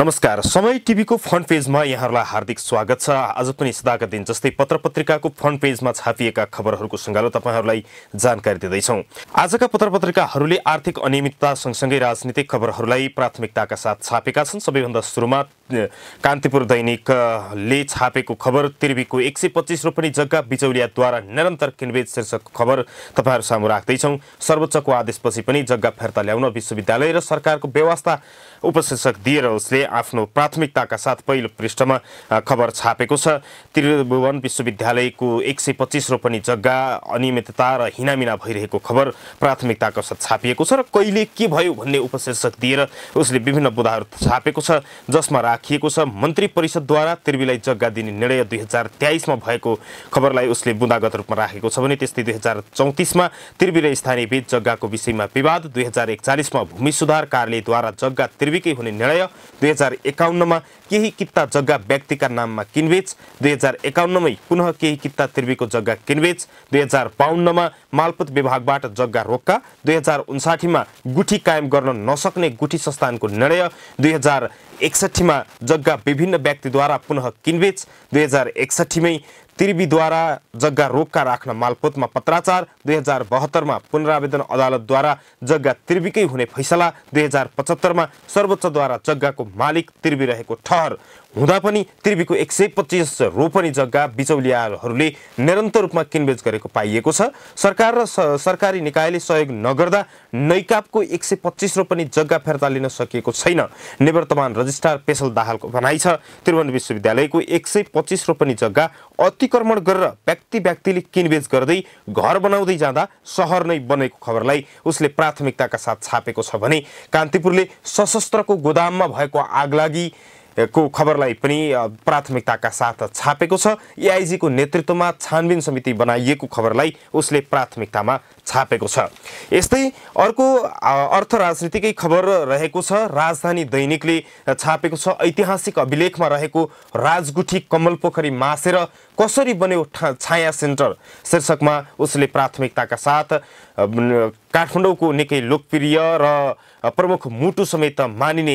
नमस्कार समय टिभीको फ्रन्ट पेजमा यहाँहरूलाई हार्दिक स्वागत छ आज पनि सदाका दिन जस्तै पत्र पत्रिकाको फ्रन्ट पेजमा छापिएका खबरहरूको सङ्गालो तपाईँहरूलाई जानकारी दिँदैछौँ आजका पत्र पत्रिकाहरूले आर्थिक अनियमितता सँगसँगै राजनीतिक खबरहरूलाई प्राथमिकताका साथ छापेका छन् सबैभन्दा सुरुमा कान्तिपुर दैनिकले छापेको खबर तिर्वीको एक सय पच्चिस रोपनी जग्गा बिचौलियाद्वारा निरन्तर किनबेच शीर्षक खबर तपाईँहरू सामु राख्दैछौँ सर्वोच्चको आदेशपछि पनि जग्गा फिर्ता ल्याउन विश्वविद्यालय र सरकारको व्यवस्था उपशीर्षक दिएर उसले आफ्नो प्राथमिकताका साथ पहिलो पृष्ठमा खबर छापेको छ त्रिभुवन विश्वविद्यालयको एक सय पच्चिस रोपनी जग्गा अनियमितता र हिनामिना भइरहेको खबर प्राथमिकताका साथ छापिएको छ र कहिले के भयो भन्ने उपशीर्षक दिएर उसले विभिन्न बुधाहरू छापेको छ जसमा राखिएको छ मन्त्री परिषदद्वारा त्रिवीलाई जग्गा दिने निर्णय दुई हजार तेइसमा भएको खबरलाई उसले बुँदागत रूपमा राखेको छ भने त्यस्तै दुई हजार चौतिसमा त्रिवी र स्थानीय बीच जग्गाको विषयमा विवाद दुई हजार एकचालिसमा भूमि सुधार कार्यालयद्वारा जग्गा निर्विकै हुने निर्णय दुई हजार एकाउन्नमा केही कित्ता जग्गा व्यक्तिका नाममा किनबेच दुई हजार एकाउन्नमै पुनः केही कित्ता त्रिवीको जग्गा किनबेच दुई हजार बाहन्नमा मालपुत विभागबाट जग्गा रोक्का दुई हजार उन्साठीमा गुठी कायम गर्न नसक्ने गुठी संस्थानको निर्णय दुई हजार एकसट्ठीमा जग्गा विभिन्न व्यक्तिद्वारा पुनः किनबेच दुई हजार एकसट्ठीमै त्रिवीद्वारा जग्गा रोक्का राख्न मालपोतमा पत्राचार दुई हजार बहत्तरमा पुनरावेदन अदालतद्वारा जग्गा त्रिवीकै हुने फैसला दुई हजार पचहत्तरमा सर्वोच्चद्वारा जग्गाको मालिक त्रिवी रहेको ठहर हुँदा पनि त्रिवीको एक सय पच्चिस रोपनी जग्गा बिचौलियाहरूले निरन्तर रूपमा किनबेच गरेको पाइएको छ सरकार र सरकारी निकायले सहयोग नगर्दा नैकापको एक सय पच्चिस रोपनी जग्गा फिर्ता लिन सकिएको छैन निवर्तमान रजिस्ट्रार पेसल दाहालको भनाइ छ त्रिभुवन विश्वविद्यालयको एक सय पच्चिस रोपनी जग्गा अतिक्रमण गरेर व्यक्ति व्यक्तिले किनबेच गर्दै घर बनाउँदै जाँदा सहर नै बनेको खबरलाई उसले प्राथमिकताका साथ छापेको छ भने कान्तिपुरले सशस्त्रको गोदाममा भएको आगलागी को खबरलाई पनि प्राथमिकताका साथ छापेको छ एआइजीको नेतृत्वमा छानबिन समिति बनाइएको खबरलाई उसले प्राथमिकतामा छापेको छ यस्तै अर्को अर्थ राजनीतिकै खबर रहेको छ राजधानी दैनिकले छापेको छ ऐतिहासिक अभिलेखमा रहेको राजगुठी कमल पोखरी मासेर कसरी बन्यो छाया सेन्टर शीर्षकमा उसले प्राथमिकताका साथ काठमाडौँको निकै लोकप्रिय र प्रमुख मुटु समेत मानिने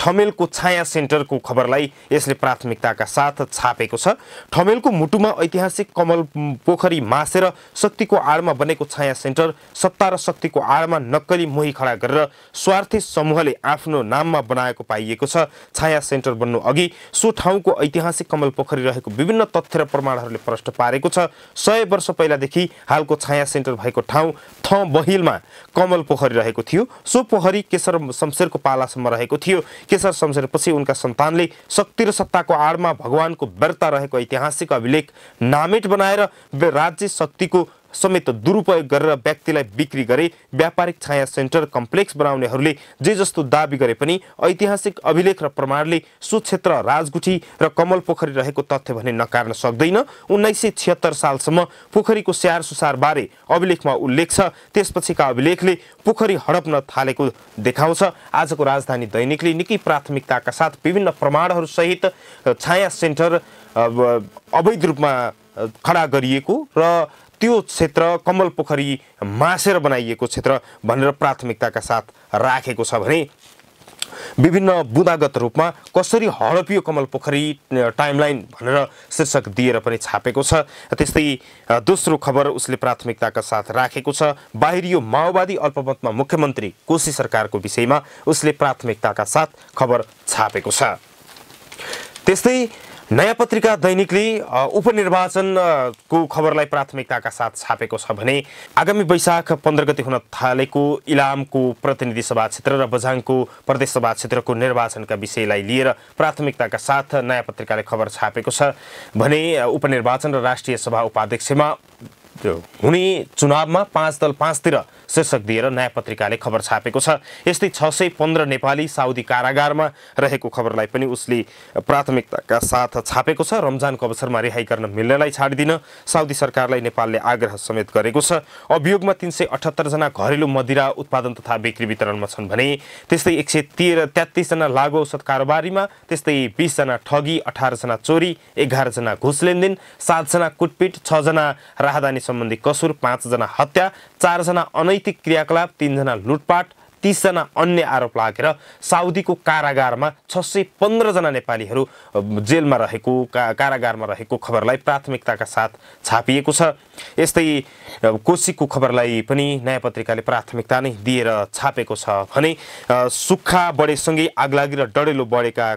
ठमेलको छाया सेन्टरको खबरलाई यसले प्राथमिकताका साथ छापेको छ ठमेलको मुटुमा ऐतिहासिक कमल पोखरी मासेर शक्तिको आडमा बनेको छाया सेन्टर सत्ता र शक्तिको आडमा नक्कली मोही खडा गरेर स्वार्थी समूहले आफ्नो नाममा बनाएको पाइएको छ छाया सेन्टर बन्नु अघि सो ठाउँको ऐतिहासिक कमल पोखरी रहेको विभिन्न तथ्य र प्रमाणहरूले प्रष्ट पारेको छ सय वर्ष पहिलादेखि हालको छाया सेन्टर भएको ठाउँ थ बहिलमा कमल पोखरी रहेको थियो सो पोखरी केशर शमशेरको पालासम्म रहेको थियो केशर शमशेरपछि उनका सन्तानले शक्ति र सत्ताको आडमा भगवानको व्यर्ता रहेको ऐतिहासिक अभिलेख नामेट बनाएर राज्य शक्तिको समेत दुरुपयोग गरेर व्यक्तिलाई बिक्री गरे व्यापारिक छाया सेन्टर कम्प्लेक्स बनाउनेहरूले जे जस्तो दावी गरे पनि ऐतिहासिक अभिलेख र प्रमाणले सो क्षेत्र राजगुठी र कमल पोखरी रहेको तथ्य भने नकार्न सक्दैन उन्नाइस सय छिहत्तर सालसम्म पोखरीको स्याहार सुसारबारे अभिलेखमा उल्लेख छ त्यसपछिका अभिलेखले पोखरी हडप्न थालेको देखाउँछ आजको राजधानी दैनिकले निकै प्राथमिकताका साथ विभिन्न प्रमाणहरूसहित छाया सेन्टर अवैध रूपमा खडा गरिएको र त्यो क्षेत्र कमल पोखरी मासेर बनाइएको क्षेत्र भनेर प्राथमिकताका साथ राखेको छ भने विभिन्न बुदागत रूपमा कसरी हडपियो कमल पोखरी टाइमलाइन भनेर शीर्षक दिएर पनि छापेको छ त्यस्तै दोस्रो खबर उसले प्राथमिकताका साथ राखेको छ बाहिरियो माओवादी अल्पमतमा मुख्यमन्त्री कोशी सरकारको विषयमा उसले प्राथमिकताका साथ खबर छापेको छ त्यस्तै नयाँ पत्रिका दैनिकले उपनिर्वाचनको खबरलाई प्राथमिकताका साथ छापेको छ भने आगामी वैशाख पन्ध्र गति हुन थालेको इलामको प्रतिनिधि सभा क्षेत्र र बझाङको प्रदेश सभा क्षेत्रको निर्वाचनका विषयलाई लिएर प्राथमिकताका साथ नयाँ पत्रिकाले खबर छापेको छ भने उपनिर्वाचन र राष्ट्रिय सभा उपाध्यक्षमा त्यो हुने चुनावमा पाँच दल पाँचतिर शीर्षक दिएर नयाँ पत्रिकाले खबर छापेको छ यस्तै छ सय पन्ध्र नेपाली साउदी कारागारमा रहेको खबरलाई पनि उसले प्राथमिकताका साथ छापेको छ रमजानको अवसरमा रिहाई गर्न मिल्नेलाई छाडिदिन साउदी सरकारलाई नेपालले आग्रह समेत गरेको छ अभियोगमा तिन सय अठहत्तरजना घरेलु मदिरा उत्पादन तथा बिक्री वितरणमा छन् भने त्यस्तै एक सय तेह्र तेत्तिसजना लागु औषध कारोबारीमा त्यस्तै बिसजना ठगी अठारजना चोरी एघारजना घुस लेनदेन सातजना कुटपिट छजना राहदानी सम्बन्धी कसुर पाँचजना हत्या चारजना अनैतिक क्रियाकलाप तिनजना लुटपाट तिसजना अन्य आरोप लागेर साउदीको कारागारमा छ सय पन्ध्रजना नेपालीहरू जेलमा रहेको का कारागारमा रहेको खबरलाई प्राथमिकताका साथ छापिएको छ यस्तै कोसीको खबरलाई पनि नयाँ पत्रिकाले प्राथमिकता नै दिएर छापेको छ भने सुक्खा बढेसँगै आगलागी र डडेलो बढेका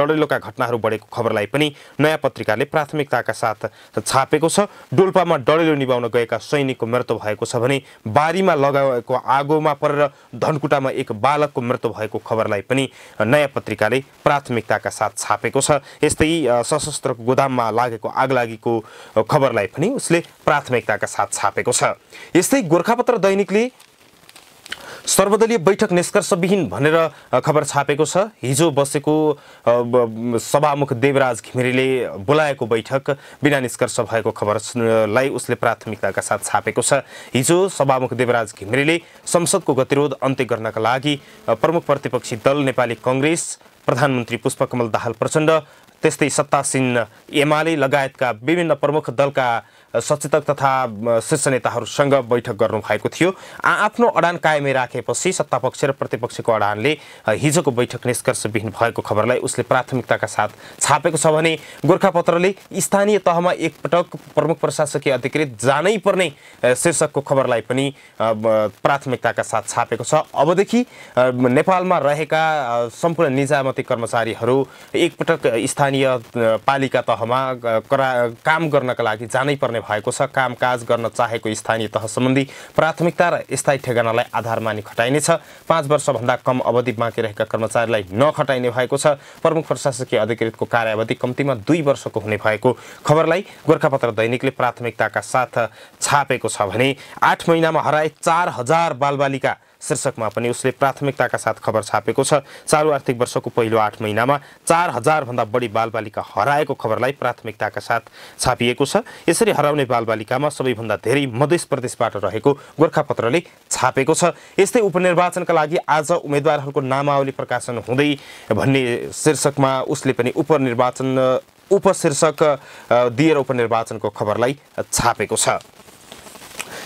डडेलोका घटनाहरू बढेको खबरलाई पनि नयाँ पत्रिकाले प्राथमिकताका साथ छापेको छ डोल्पामा डडेलो निभाउन गएका सैनिकको मृत्यु भएको छ भने बारीमा लगाएको आगोमा परेर धनकुट कोटामा एक बालकको मृत्यु भएको खबरलाई पनि नयाँ पत्रिकाले प्राथमिकताका साथ छापेको छ यस्तै सशस्त्र गोदाममा लागेको आगलागीको खबरलाई पनि उसले प्राथमिकताका साथ छापेको छ यस्तै गोर्खापत्र दैनिकले सर्वदलीय बैठक निष्कर्षविहीन भनेर खबर छापेको छ हिजो बसेको सभामुख देवराज घिमिरेले बोलाएको बैठक बिना निष्कर्ष भएको खबरलाई उसले प्राथमिकताका साथ छापेको छ हिजो सभामुख देवराज घिमिरेले संसदको गतिरोध अन्त्य गर्नका लागि प्रमुख प्रतिपक्षी दल नेपाली कङ्ग्रेस प्रधानमन्त्री पुष्पकमल दाहाल प्रचण्ड त्यस्तै सत्तासीन एमाले लगायतका विभिन्न प्रमुख दलका सचेतक तथा शीर्ष नेताहरूसँग बैठक गर्नु भएको थियो आआफ्नो अडान कायमै राखेपछि सत्तापक्ष र प्रतिपक्षको अडानले हिजोको बैठक निष्कर्षविहीन भएको खबरलाई उसले प्राथमिकताका साथ छापेको छ भने गोर्खापत्रले स्थानीय तहमा एकपटक प्रमुख प्रशासकीय अधिकृत जानै पर्ने शीर्षकको खबरलाई पनि प्राथमिकताका साथ छापेको छ अबदेखि नेपालमा रहेका सम्पूर्ण निजामती कर्मचारीहरू एकपटक स्थानीय पालिका तहमा करा काम गर्नका लागि जानै पर्ने भएको छ कामकाज गर्न चाहेको स्थानीय तह सम्बन्धी प्राथमिकता र स्थायी ठेगानालाई आधार मानि खटाइनेछ पाँच वर्षभन्दा कम अवधि बाँकी रहेका कर्मचारीलाई नखटाइने भएको छ प्रमुख प्रशासकीय अधिकृतको कार्यावधि कम्तीमा दुई वर्षको हुने भएको खबरलाई गोर्खापत्र दैनिकले प्राथमिकताका साथ छापेको छ भने आठ महिनामा हराए चार हजार बालबालिका शीर्षकमा पनि उसले प्राथमिकताका साथ खबर छापेको छ चालु आर्थिक वर्षको पहिलो आठ महिनामा चार हजारभन्दा बढी बालबालिका हराएको खबरलाई प्राथमिकताका साथ छापिएको छ यसरी हराउने बालबालिकामा सबैभन्दा धेरै मधेस प्रदेशबाट रहेको गोर्खापत्रले छापेको छ यस्तै उपनिर्वाचनका लागि आज उम्मेद्वारहरूको नामावली प्रकाशन हुँदै भन्ने शीर्षकमा उसले पनि उपनिर्वाचन उपशीर्षक दिएर उपनिर्वाचनको खबरलाई छापेको छ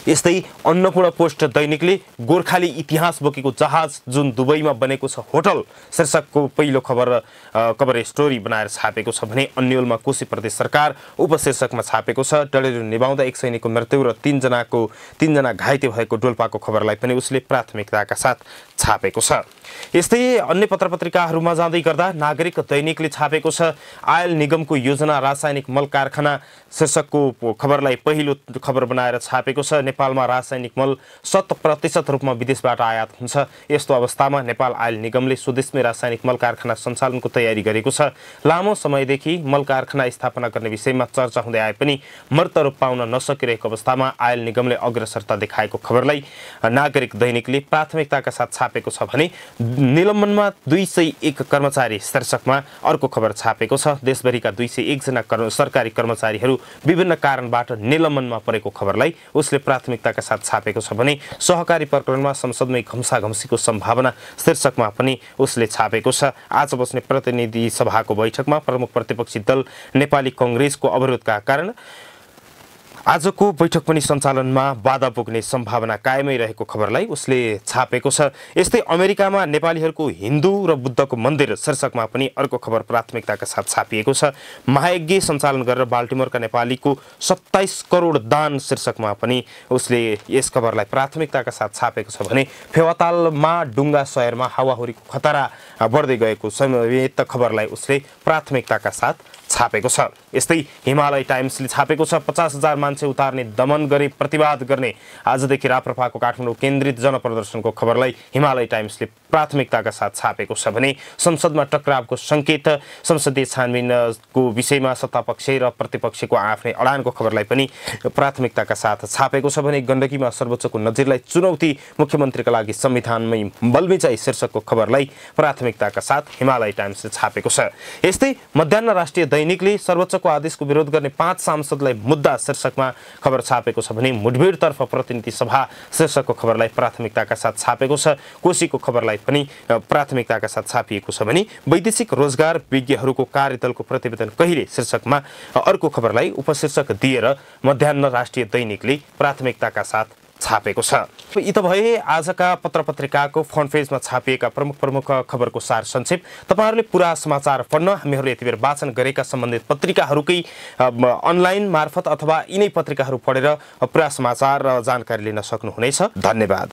यस्तै अन्नपूर्ण पोस्ट दैनिकले गोर्खाली इतिहास बोकेको जहाज जुन दुबईमा बनेको छ होटल शीर्षकको पहिलो खबर कभर स्टोरी बनाएर छापेको छ भने अन्यलमा कोशी प्रदेश सरकार उपशीर्षकमा छापेको छ डडेलु निभाउँदा एक सैनिकको मृत्यु र तिनजनाको तिनजना घाइते भएको डोल्पाको खबरलाई पनि उसले प्राथमिकताका साथ छापेको छ यस्तै अन्य पत्र पत्रिकाहरूमा जाँदै गर्दा नागरिक दैनिकले छापेको छ आयल निगमको योजना रासायनिक मल कारखाना शीर्षकको खबरलाई पहिलो खबर बनाएर छापेको छ नेपालमा रासायनिक मल शत प्रतिशत रूपमा विदेशबाट आयात हुन्छ यस्तो अवस्थामा नेपाल आयल निगमले स्वदेशमै रासायनिक मल कारखाना सञ्चालनको तयारी गरेको छ लामो समयदेखि मल कारखाना स्थापना गर्ने विषयमा चर्चा हुँदै आए पनि मर्त रूप पाउन नसकिरहेको अवस्थामा आयल निगमले अग्रसरता देखाएको खबरलाई नागरिक दैनिकले प्राथमिकताका साथ छापेको छ भने निलम्बनमा दुई सय एक कर्मचारी शीर्षकमा अर्को खबर छापेको छ देशभरिका दुई सय एकजना सरकारी कर्मचारीहरू विभिन्न कारणबाट निलम्बनमा परेको खबरलाई उसले प्राथमिक प्राथमिकताका साथ छापेको छ भने सहकारी प्रकरणमा संसदमै घम्साघम्सीको सम्भावना शीर्षकमा पनि उसले छापेको छ आज बस्ने प्रतिनिधि सभाको बैठकमा प्रमुख प्रतिपक्षी दल नेपाली कङ्ग्रेसको अवरोधका कारण आजको बैठक पनि सञ्चालनमा बाधा पुग्ने सम्भावना कायमै रहेको खबरलाई उसले छापेको छ यस्तै अमेरिकामा नेपालीहरूको हिन्दू र बुद्धको मन्दिर शीर्षकमा पनि अर्को खबर प्राथमिकताका साथ छापिएको छ महायज्ञ सञ्चालन गरेर बाल्टिमोरका नेपालीको सत्ताइस करोड दान शीर्षकमा पनि उसले यस खबरलाई प्राथमिकताका साथ छापेको छ भने फेवातालमा डुङ्गा सहरमा हावाहुरीको खतरा बढ्दै गएको समेत खबरलाई उसले प्राथमिकताका साथ छापेको छ यस्तै हिमालय टाइम्सले छापेको छ पचास हजार मान्छे उतार्ने दमन गरे प्रतिवाद गर्ने आजदेखि राप्रपाको काठमाडौँ केन्द्रित जनप्रदर्शनको खबरलाई हिमालय टाइम्सले प्राथमिकताका साथ छापेको छ भने संसदमा टक्रावको सङ्केत संसदीय छानबिनको विषयमा सत्तापक्ष र प्रतिपक्षको आफ्नै अडानको खबरलाई पनि प्राथमिकताका साथ छापेको छ भने गण्डकीमा सर्वोच्चको नजिरलाई चुनौती मुख्यमन्त्रीका लागि संविधानमै बलबिचाई शीर्षकको खबरलाई प्राथमिकताका साथ हिमालय टाइम्सले छापेको छ यस्तै मध्याह राष्ट्रिय दैनिकले सर्वोच्च अदालतको आदेशको विरोध गर्ने पाँच सांसदलाई मुद्दा शीर्षकमा खबर छापेको छ भने मुठभेडतर्फ प्रतिनिधि सभा शीर्षकको खबरलाई प्राथमिकताका साथ छापेको छ कोशीको खबरलाई पनि प्राथमिकताका साथ छापिएको छ भने वैदेशिक रोजगार विज्ञहरूको कार्यदलको प्रतिवेदन कहिले शीर्षकमा अर्को खबरलाई उपशीर्षक दिएर मध्याह राष्ट्रिय दैनिकले प्राथमिकताका साथ छापेको छ यी त भए आजका पत्र पत्रिकाको फ्रन्ट पेजमा छापिएका प्रमुख प्रमुख खबरको सार संक्षेप तपाईँहरूले पुरा समाचार पढ्न हामीहरूले यति बेर वाचन गरेका सम्बन्धित पत्रिकाहरूकै अनलाइन मार्फत अथवा यिनै पत्रिकाहरू पढेर पुरा समाचार र जानकारी लिन सक्नुहुनेछ धन्यवाद